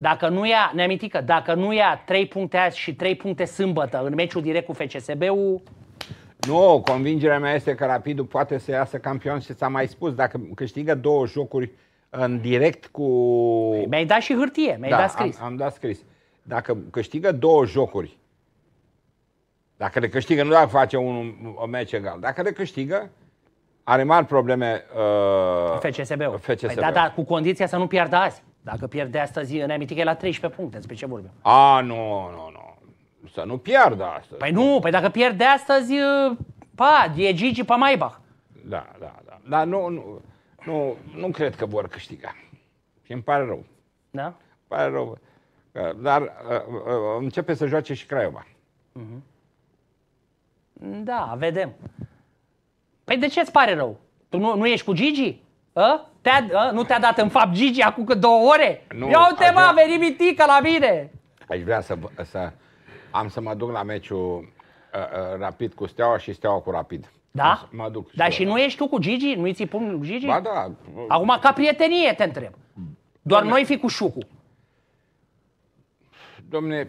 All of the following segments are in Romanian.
Dacă nu ia, ne aminti că dacă nu ia 3 puncte azi și 3 puncte sâmbătă în meciul direct cu FCSB-ul, nu, convingerea mea este că Rapidul poate să iasă campion și ți-am mai spus, dacă câștigă două jocuri în direct cu... Păi, mi-ai dat și hârtie, mi-ai da, dat scris. Am, am dat scris. Dacă câștigă două jocuri, dacă le câștigă, nu dacă face un, un meci egal, dacă le câștigă, are mari probleme uh, FCSB-ul. FCSB-ul. Păi da, da, cu condiția să nu piardă azi. Dacă pierde astăzi în că e la 13 puncte. Despre ce vorbim? A, nu, nu, nu. Să nu pierdă astăzi. Păi nu, păi dacă pierde astăzi, pa, e Gigi pe Maibach. Da, da, da. Dar nu, nu, nu, nu cred că vor câștiga. Și îmi pare rău. Da? Îmi pare rău. Dar ă, ă, ă, începe să joace și Craiova. Uh-huh. Da, vedem. Păi de ce îți pare rău? Tu nu, nu ești cu Gigi? A? Te-a, ă, nu te-a dat în fapt Gigi acum că două ore? Nu, Ia uite mă, a venit mitică la mine! Aș vrea să, să, am să mă duc la meciul uh, uh, rapid cu Steaua și Steaua cu rapid. Da? Mă duc. Dar și nu ești tu cu Gigi? Nu-i ții pumnul cu Gigi? Ba da. Acum, ca prietenie te întreb. Doar Domne... noi fi cu șucu. Domne,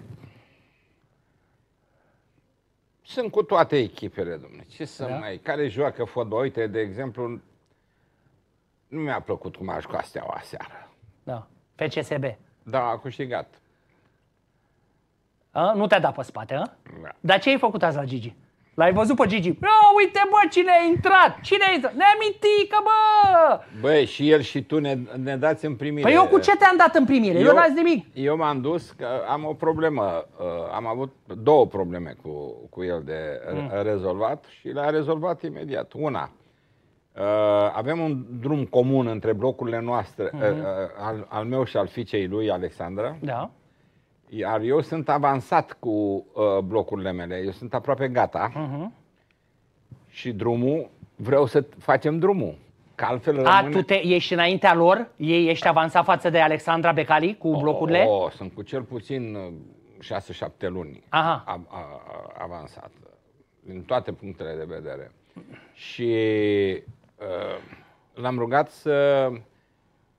sunt cu toate echipele, domne. Ce să da? mai... Care joacă fotbal? Uite, de exemplu, nu mi-a plăcut cum a jucat Steaua aseară. Da. FCSB. Da, a câștigat. A, nu te-a dat pe spate, a? Da. Dar ce ai făcut azi la Gigi? L-ai văzut pe Gigi? Bă, uite bă cine a intrat! Cine a intrat? Nemitică, bă! Bă, și el și tu ne, ne dați în primire. Păi eu cu ce te-am dat în primire? Eu, eu n-ați nimic. Eu m-am dus că am o problemă. Uh, am avut două probleme cu, cu el de mm. rezolvat și le-a rezolvat imediat. Una, Uh, avem un drum comun între blocurile noastre, mm-hmm. al, al meu și al fiicei lui, Alexandra. Da. Iar eu sunt avansat cu uh, blocurile mele, eu sunt aproape gata. Uh-huh. Și drumul, vreau să facem drumul. Că altfel rămâne... tu te, ești înaintea lor? Ei ești da. avansat față de Alexandra Becali cu oh, blocurile? oh, oh, sunt cu cel puțin 6-7 luni Aha. avansat, din toate punctele de vedere. Și Ehm, l-am rugat să,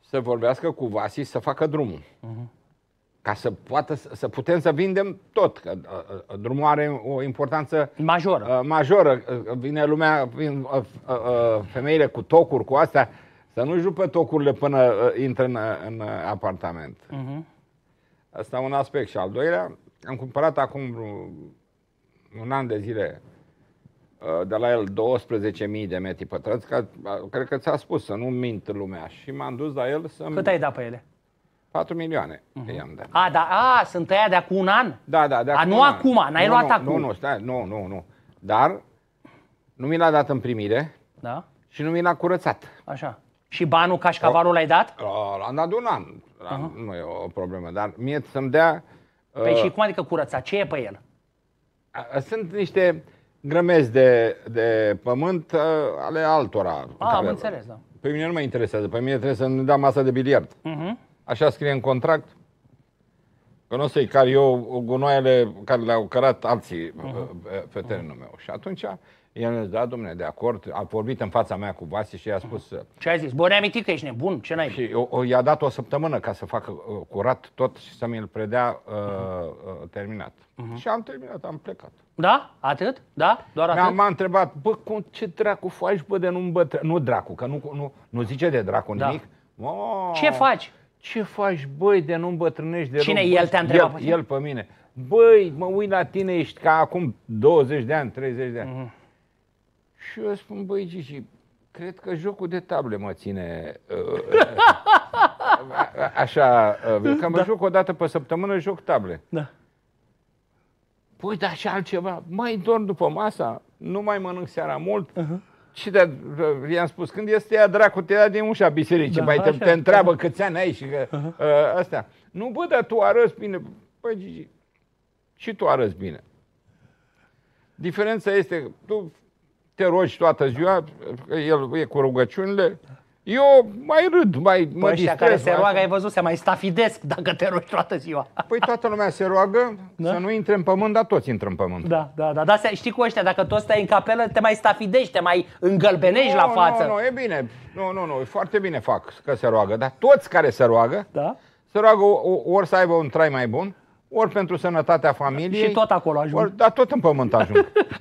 să vorbească cu Vasi să facă drumul. Uh-huh. Ca să, poată, să putem să vindem tot. Că, uh, uh, drumul are o importanță majoră. Uh, majoră. Vine lumea, vin femeile cu tocuri, cu astea. Să nu rupă tocurile până intră în, în apartament. Uh-huh. Asta un aspect. Și al doilea, am cumpărat acum un an de zile Uh, de la el 12.000 de metri pătrați, ca, uh, cred că ți-a spus să nu mint lumea. Și m-am dus la el să Cât ai dat pe ele? 4 milioane uh-huh. i-am mhm. dat. A, da, a, sunt tăia de acum un an? Da, da, de acum A, nu an. acum, n-ai nu, luat nu, acum. Nu, nu, stai, nu, nu, nu. Dar nu mi l-a dat în primire da? și nu mi l-a curățat. Așa. Și banul cașcavalul l-ai dat? L-am dat un an. Uh-huh. Nu e o problemă, dar mie să-mi dea... Păi uh... și cum adică curățat? Ce e pe el? Sunt niște grămezi de, de pământ uh, ale altora. A, ah, am înțeles, da. Pe mine nu mă interesează, pe mine trebuie să-mi dea masa de biliard. Uh-huh. Așa scrie în contract. Că nu o să-i car eu gunoaiele care le-au cărat alții uh-huh. pe terenul meu. Și atunci el ne da, domnule, de acord, a vorbit în fața mea cu Vasi și i-a spus... Uh-huh. Ce ai zis? Bă, ne că ești nebun, ce n-ai? Și o, i-a dat o săptămână ca să facă uh, curat tot și să mi-l predea uh, uh-huh. terminat. Uh-huh. Și am terminat, am plecat. Da? Atât? Da? Doar atât? M-a, întrebat, bă, cum, ce dracu faci, bă, de nu-mi nu dracu, că nu, nu, nu zice de dracu da. nimic. Oh. Ce faci? ce faci, băi, de nu îmbătrânești de Cine rog, el te-a întrebat? El, el pe mine. Băi, mă uit la tine, ești ca acum 20 de ani, 30 de ani. Uh-huh. Și eu spun, băi, Gigi, cred că jocul de table mă ține uh, a, așa, uh, da. că mă da. joc o dată pe săptămână, joc table. Da. Păi, dar și altceva, mai dorm după masa, nu mai mănânc seara mult, uh-huh și de, i-am spus, când este ea dracu, te ia din ușa bisericii, da, mai te, te da. întreabă câți ani ai și că, uh-huh. astea. Ă, nu, bă, dar tu arăți bine. Păi, Gigi, și tu arăți bine. Diferența este, tu te rogi toată ziua, el e cu rugăciunile, eu mai râd, mai păi mă ăștia distrez, care se roagă, ai văzut, se mai stafidesc dacă te rogi toată ziua. Păi toată lumea se roagă da? să nu intre în pământ, dar toți intră în pământ. Da, da, da. da știi cu ăștia, dacă toți stai în capelă, te mai stafidești, te mai îngălbenești nu, la față. Nu, nu, e bine. Nu, nu, nu, foarte bine fac că se roagă. Dar toți care se roagă, da? se roagă ori să aibă un trai mai bun, ori pentru sănătatea familiei. Și tot acolo ajung. Ori, dar tot în pământ ajung.